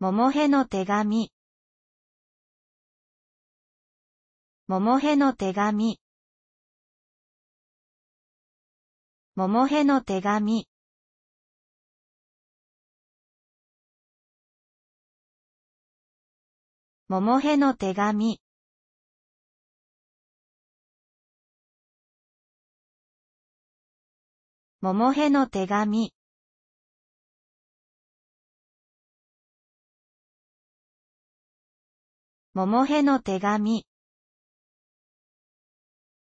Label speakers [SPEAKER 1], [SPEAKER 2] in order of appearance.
[SPEAKER 1] 桃への手紙桃への手紙桃への手紙桃への手紙桃への手紙桃への手紙